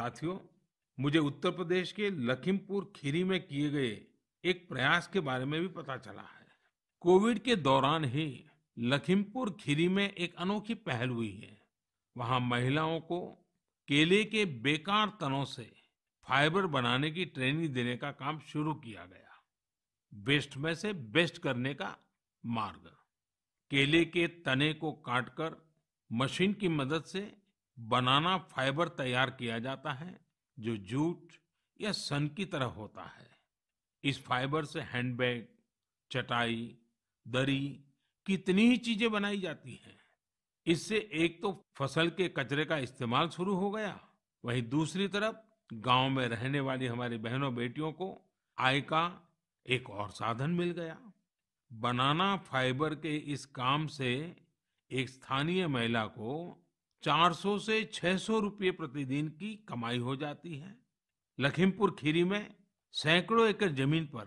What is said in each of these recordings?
साथियों मुझे उत्तर प्रदेश के लखीमपुर खीरी में किए गए एक प्रयास के बारे में भी पता चला है कोविड के दौरान ही लखीमपुर खीरी में एक अनोखी पहल हुई है वहां महिलाओं को केले के बेकार तनों से फाइबर बनाने की ट्रेनिंग देने का काम शुरू किया गया बेस्ट में से बेस्ट करने का मार्ग केले के तने को काटकर मशीन की मदद से बनाना फाइबर तैयार किया जाता है जो जूट या सन की तरह होता है इस फाइबर से हैंडबैग चटाई दरी कितनी ही चीजें बनाई जाती हैं इससे एक तो फसल के कचरे का इस्तेमाल शुरू हो गया वहीं दूसरी तरफ गांव में रहने वाली हमारी बहनों बेटियों को आय का एक और साधन मिल गया बनाना फाइबर के इस काम से एक स्थानीय महिला को 400 से 600 रुपये प्रतिदिन की कमाई हो जाती है लखीमपुर खीरी में सैकड़ों एकड़ जमीन पर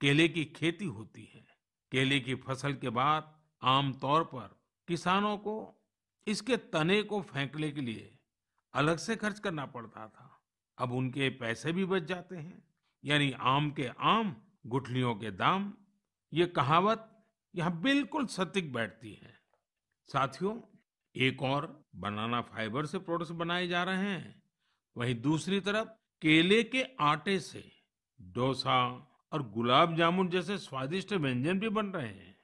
केले की खेती होती है केले की फसल के बाद आमतौर पर किसानों को इसके तने को फेंकने के लिए अलग से खर्च करना पड़ता था अब उनके पैसे भी बच जाते हैं यानी आम के आम गुठलियों के दाम ये कहावत यहाँ बिल्कुल सटीक बैठती है साथियों एक और बनाना फाइबर से प्रोडक्ट्स बनाए जा रहे हैं वहीं दूसरी तरफ केले के आटे से डोसा और गुलाब जामुन जैसे स्वादिष्ट व्यंजन भी बन रहे हैं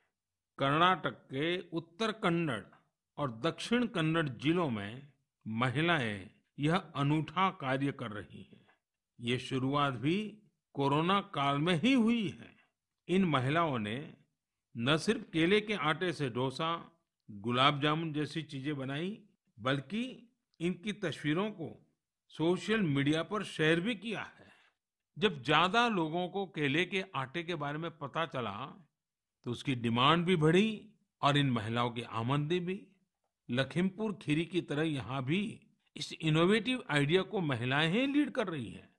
कर्नाटक के उत्तर कन्नड़ और दक्षिण कन्नड़ जिलों में महिलाएं यह अनूठा कार्य कर रही हैं। ये शुरुआत भी कोरोना काल में ही हुई है इन महिलाओं ने न सिर्फ केले के आटे से डोसा गुलाब जामुन जैसी चीजें बनाई बल्कि इनकी तस्वीरों को सोशल मीडिया पर शेयर भी किया है जब ज्यादा लोगों को केले के आटे के बारे में पता चला तो उसकी डिमांड भी बढ़ी और इन महिलाओं की आमदनी भी लखीमपुर खीरी की तरह यहाँ भी इस इनोवेटिव आइडिया को महिलाएं ही लीड कर रही हैं